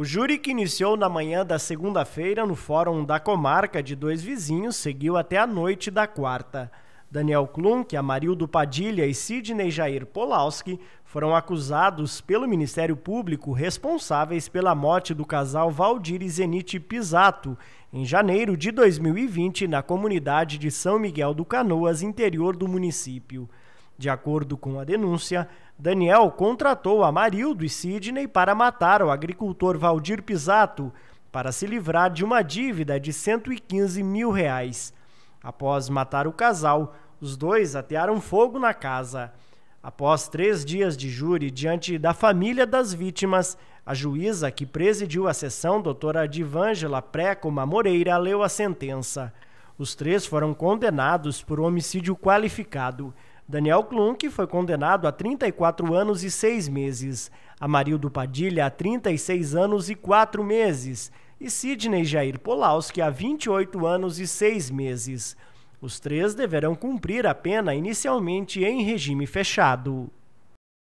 O júri que iniciou na manhã da segunda-feira no Fórum da Comarca de Dois Vizinhos seguiu até a noite da quarta. Daniel Klunk, Amarildo Padilha e Sidney Jair Polowski foram acusados pelo Ministério Público responsáveis pela morte do casal Valdir e Zenite Pisato em janeiro de 2020 na comunidade de São Miguel do Canoas, interior do município. De acordo com a denúncia, Daniel contratou Amarildo e Sidney para matar o agricultor Valdir Pisato para se livrar de uma dívida de 115 mil reais. Após matar o casal, os dois atearam fogo na casa. Após três dias de júri diante da família das vítimas, a juíza que presidiu a sessão, doutora Divângela Précoma Moreira, leu a sentença. Os três foram condenados por homicídio qualificado. Daniel Klunk foi condenado a 34 anos e 6 meses, Amarildo Padilha a 36 anos e 4 meses e Sidney Jair Polowski a 28 anos e 6 meses. Os três deverão cumprir a pena inicialmente em regime fechado.